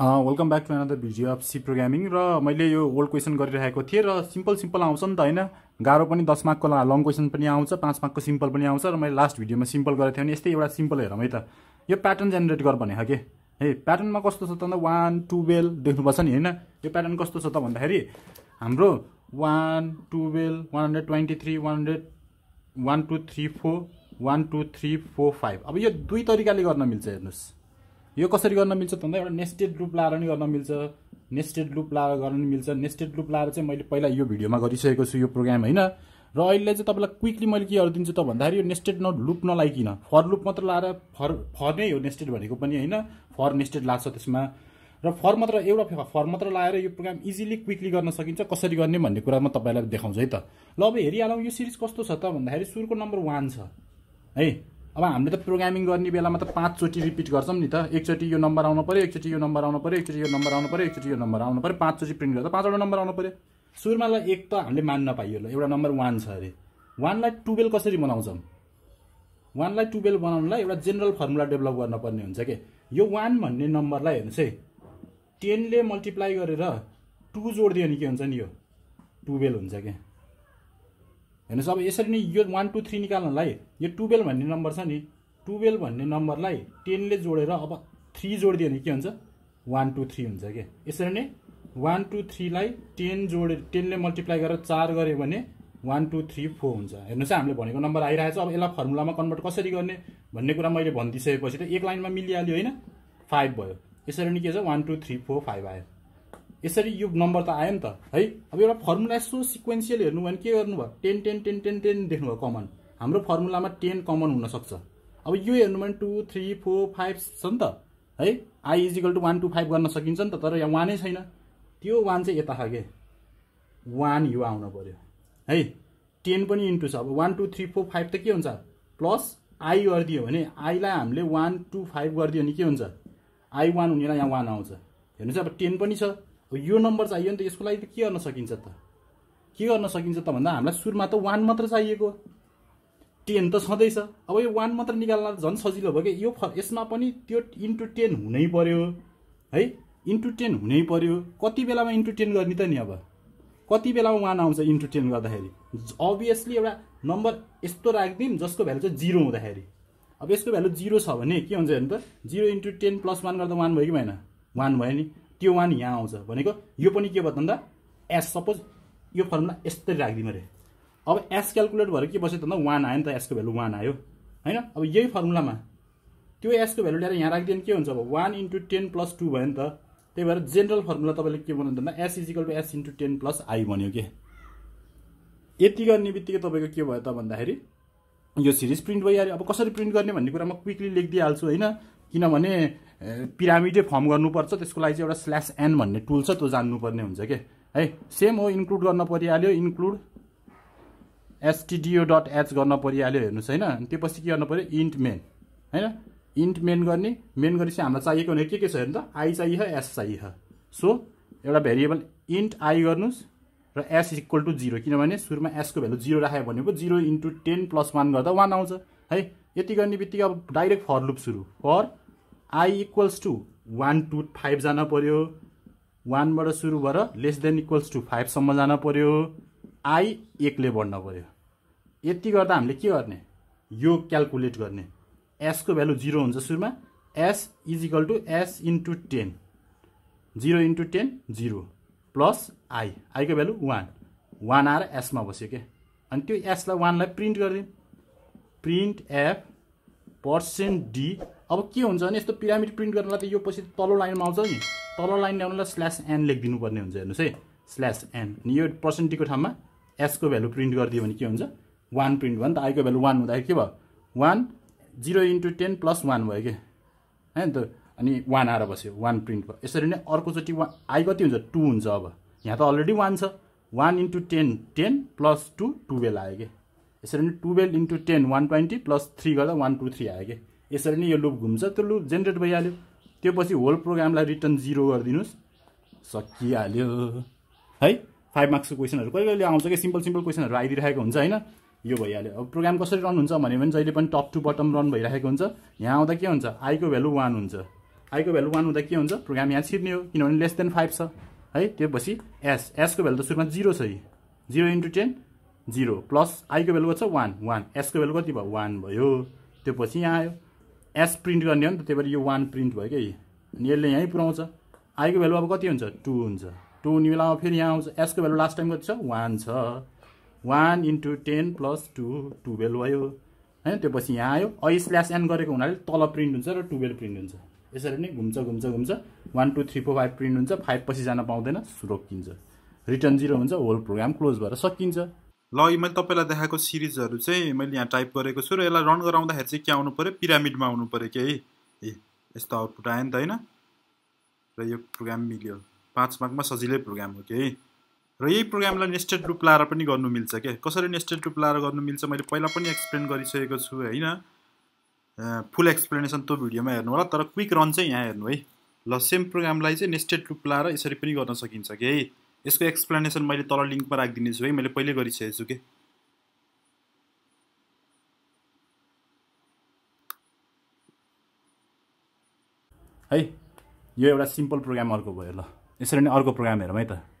welcome back to another video of C programming र मैले यो ओल्ड क्वेसन गरिरहेको थिएँ र सिम्पल सिम्पल आउँछ नि त होइन गाह्रो पनि दस मार्कको लङ क्वेसन पनि आउँछ पाँच मार्कको सिम्पल पनि आउँछ र मैले लास्ट भिडियोमा सिम्पल गरेको थिएँ भने यस्तै एउटा सिम्पल हेरौँ है त यो प्याटर्न जेनेरेट गर भने के है प्याटर्नमा कस्तो छ त भन्दा वान टुवेल्भ देख्नुपर्छ नि होइन यो प्याटर्न कस्तो छ त भन्दाखेरि हाम्रो one twelve one hundred twenty three one hundred one two three four one two three four five अब यो दुई तरिकाले गर्न मिल्छ हेर्नुहोस् यो कसरी गर्न मिल्छ भन्दा एउटा नेस्टेड लुप लाएर नि गर्न मिल्छ नेस्टेड लुप लाएर गर्न नि मिल्छ नेस्टेड लुप लाएर चाहिँ मैले पहिला यो भिडियोमा गरिसकेको छु यो प्रोग्राम होइन र अहिले चाहिँ तपाईँलाई क्विकली मैले के गरिदिन्छु त भन्दाखेरि यो नेस्टेड न लुप नलाइकन फर लुप मात्र लाएर फर फर नै हो नेस्टेड भनेको पनि होइन फर नेस्टेड लाग्छ त्यसमा र फर मात्र एउटा फर मात्र लाएर यो प्रोग्राम इजिली क्विकली गर्न सकिन्छ कसरी गर्ने भन्ने कुरा म तपाईँलाई देखाउँछु है त ल अब हेरिहालौँ यो सिरिज कस्तो छ त भन्दाखेरि सुरुको नम्बर वान छ है अब हामीले त प्रोग्रामिङ गर्ने बेलामा त पाँचचोटि रिपिट गर्छौँ नि त एकचोटि यो नम्बर आउनु पऱ्यो एकचोटि यो नम्बर आउनु पऱ्यो एकचोटि यो नम्बर आउनु पऱ्यो एकचोटि यो नम्बर आउनु पऱ्यो पाँचचोटि प्रिन्ट गर्दा पाँचवटा नम्बर आउनु पऱ्यो सुरुमा एक त हामीले मान्न पाइयो ल एउटा नम्बर वान छ अरे वानलाई टुवेल्भ कसरी बनाउँछौँ वानलाई टुवेल्भ बनाउनुलाई एउटा जेनरल फर्मुला डेभलप गर्नुपर्ने हुन्छ कि यो वान भन्ने नम्बरलाई हेर्नुहोस् है टेनले मल्टिप्लाई गरेर टु जोडिदियो भने के हुन्छ नि यो टुवेल्भ हुन्छ क्या हेर्नुहोस् अब यसरी नै यो वान टू थ्री निकाल्नलाई यो टुवेल्भ भन्ने नम्बर छ नि टुवेल्भ भन्ने नम्बरलाई टेनले जोडेर अब थ्री जोडिदियो भने के हुन्छ वान टू थ्री हुन्छ क्या यसरी नै वान टू थ्रीलाई टेन जोडे टेनले मल्टिप्लाई गरेर चार गऱ्यो भने वान टू थ्री फोर हुन्छ हेर्नुहोस् हामीले भनेको नम्बर आइरहेको छ अब यसलाई फर्मुलामा कन्भर्ट कसरी गर्ने भन्ने कुरा मैले भनिदिइसकेपछि त एक लाइनमा मिलिहाल्यो होइन फाइभ भयो यसरी नै के छ one two three four five आयो यसरी यो नम्बर त आयो नि त है अब एउटा फर्मुला यसो सिक्वेन्सियल हेर्नु भने के गर्नुभयो ten ten ten ten ten देख्नुभयो कमन हाम्रो फर्मुलामा टेन कमन हुनसक्छ अब यो हेर्नु भने टू थ्री फोर फाइभ छ नि त है I is equal to one to five गर्न सकिन्छ नि त तर यहाँ वानै छैन त्यो वान चाहिँ यता खालके वान यो आउनु पऱ्यो है टेन पनि इन्टु छ अब one two three four five त के हुन्छ प्लस आई गरिदियो भने आईलाई हामीले वान टू फाइभ गरिदियो भने के हुन्छ आई वान हुनेलाई यहाँ वान आउँछ हेर्नुहोस् अब टेन पनि छ यो नम्बर चाहियो नि त यसको लागि त के गर्न सकिन्छ त के गर्न सकिन्छ त भन्दा हामीलाई सुरुमा त वान मात्र चाहिएको टेन त छँदैछ अब यो वान मात्र निकाल्न झन् सजिलो भयो कि यो फ यसमा पनि त्यो इन्टु टेन हुनै पर्यो है इन्टु टेन हुनै पऱ्यो कति बेलामा इन्टु टेन गर्ने त नि अब कति बेलामा वान आउँछ इन्टु टेन गर्दाखेरि अभियसली एउटा नम्बर यस्तो राखिदिउँ जसको भ्यालु चाहिँ जिरो हुँदाखेरि अब यसको भ्यालु जिरो छ भने के हुन्छ भने त zero into ten plus one गर्दा वान भयो कि भएन वान भयो नि त्यो वान यहाँ आउँछ भनेको यो पनि के भयो भन्दा एस सपोज यो फर्मुला यस्तरी राखिदिउँ अरे अब एस क्यालकुलेट भएर के बस्यो त भन्दा वान आयो नि त एसको भ्यालु वान आयो होइन अब यही फर्मुलामा त्यो एसको भ्यालु ल्याएर यहाँ राखिदियो भने के हुन्छ अब one into ten plus two भयो नि त त्यही भएर जेनरल फर्मुला तपाईँले के भन्नु भन्दा S is equal to S into ten plus I भन्यो कि यति गर्ने बित्तिकै तपाईँको के भयो त भन्दाखेरि यो सिरिज प्रिन्ट भइहाल्यो अब कसरी प्रिन्ट गर्ने भन्ने कुरा म क्विकली लेखिदिइहाल्छु होइन किनभने पिरामिडै फर्म गर्नुपर्छ त्यसको लागि चाहिँ एउटा स्ल्यास एन भन्ने टुल छ त्यो जान्नुपर्ने हुन्छ के है सेम हो इन्क्लुड गर्न परिहाल्यो इन्क्लुड एसटिडिओ डट एच गर्न परिहाल्यो हेर्नुहोस् होइन त्योपछि के गर्नु पऱ्यो इन्ट मेन होइन इन्ट मेन गर्ने मेन गरेपछि हामीलाई चाहिएको भने के के छ हेर्नु त आई चाहियो एस चाहियो सो एउटा भेरिएबल इन्ट आई गर्नुहोस् र एस इक्वल टु जिरो किनभने सुरुमा एसको भ्यालु जिरो राख्यो भनेको zero into ten plus one गर्दा वान आउँछ है यति गर्ने बित्तिकै अब डाइरेक्ट फर लुप सुरु for I equals to one to five जान पऱ्यो वानबाट सुरु भएर लेस देन इक्वल्स टू फाइभसम्म जान पऱ्यो आई एकले बढ्न पऱ्यो यति गर्दा हामीले के गर्ने यो क्यालकुलेट गर्ने एसको भ्यालु जिरो हुन्छ सुरुमा S is equal to S into ten zero into ten zero plus I आईको भ्यालु वान वान आएर एसमा बस्यो के अनि त्यो एसलाई वानलाई प्रिन्ट गरिदिउँ प्रिन्ट एफ पर्सेन्ट डी अब के हुन्छ भने यस्तो पिरामिड प्रिन्ट गर्नलाई त यो पछि तल्लो लाइनमा आउँछ नि तल्लो लाइन ल्याउनलाई स्ल्यास एन लेखिदिनुपर्ने हुन्छ हेर्नुहोस् है स्ल्यास एन अनि यो पर्सेन्टीको ठाउँमा एसको भ्यालु प्रिन्ट गरिदियो भने के हुन्छ वान प्रिन्ट भयो नि त आईको भ्यालु वान हुँदाखेरि के भयो one zero into ten plus one भयो कि होइन त अनि वान आएर बस्यो वान प्रिन्ट भयो यसरी नै अर्कोचोटि वान आई कति हुन्छ टू हुन्छ अब यहाँ त अलरेडी वान छ one into ten ten plus two twelve आयो कि यसरी नै twelve into ten one twenty plus three गर्दा वान टू थ्री आयो कि यसरी नै यो लुप घुम्छ त्यो लुप जेनेरेट भइहाल्यो त्यो पछि होल प्रोग्रामलाई रिटर्न जिरो गरिदिनुहोस् सकिहाल्यो है फाइभ मार्क्सको क्वेसनहरू कहिले कहिले आउँछ कि सिम्पल सिम्पल क्वेसनहरू आइदिइरहेको हुन्छ होइन यो भइहाल्यो अब प्रोग्राम कसरी रन हुन्छ भन्यो भने जहिले पनि टप टु बटम रन भइरहेको हुन्छ यहाँ आउँदा के हुन्छ आईको भ्यालु वान हुन्छ आईको भ्यालु वान हुँदा के हुन्छ प्रोग्राम यहाँ छिर्ने हो किनभने लेस देन फाइभ छ है त्यो पछि एस एसको भ्यालु त सुरुमा जिरो छ है zero into ten zero plus आईको भ्यालु कति छ वान वान एसको भ्यालु कति भयो वान भयो त्यो पछि यहाँ आयो एस प्रिन्ट गर्ने हो नि त त्यही भएर यो वान प्रिन्ट भयो कि अनि यसले यहीँ पुऱ्याउँछ आईको भ्यालु अब कति हुन्छ टु हुन्छ टु हुने बेलामा फेरि यहाँ आउँछ एसको भ्यालु लास्ट टाइम कति छ वान छ one into ten plus two twelve भयो होइन त्यो पछि यहाँ आयो अ स्ल्यास एन गरेको हुनाले तल प्रिन्ट हुन्छ र टुवेल्भ प्रिन्ट हुन्छ यसरी नै घुम्छ घुम्छ घुम्छ one two three four five print हुन्छ फाइभ पछि जान पाउँदैन रोकिन्छ रिटर्न जिरो हुन्छ होल प्रोग्राम क्लोज भएर सकिन्छ ल यो मैले तपाईँलाई देखाएको सिरिजहरू चाहिँ मैले यहाँ टाइप गरेको छु र यसलाई रन गराउँदाखेरि चाहिँ के आउनु पऱ्यो पिरामिडमा आउनु पऱ्यो कि है ए यस्तो आउटपुट आयो नि त होइन र यो प्रोग्राम मिल्यो पाँच मार्कमा सजिलै प्रोग्राम हो कि है र यही प्रोग्रामलाई नेस्टेड रूप लाएर पनि गर्नु मिल्छ के कसरी नेस्टेड रूप लाएर गर्नु मिल्छ मैले पहिला पनि एक्सप्लेन गरिसकेको छु होइन फुल एक्सप्लेनेसन त्यो भिडियोमा हेर्नु होला तर क्विक रन चाहिँ यहाँ हेर्नु है ल सेम प्रोग्रामलाई चाहिँ नेस्टेड रूप लाएर यसरी पनि गर्न सकिन्छ कि है यसको एक्सप्लेनेसन मैले तल लिङ्कमा राखिदिनेछु है मैले पहिल्यै गरिसकेको छु कि है यो एउटा सिम्पल प्रोग्राम अर्को भयो ल यसरी नै अर्को प्रोग्राम हेरौँ है त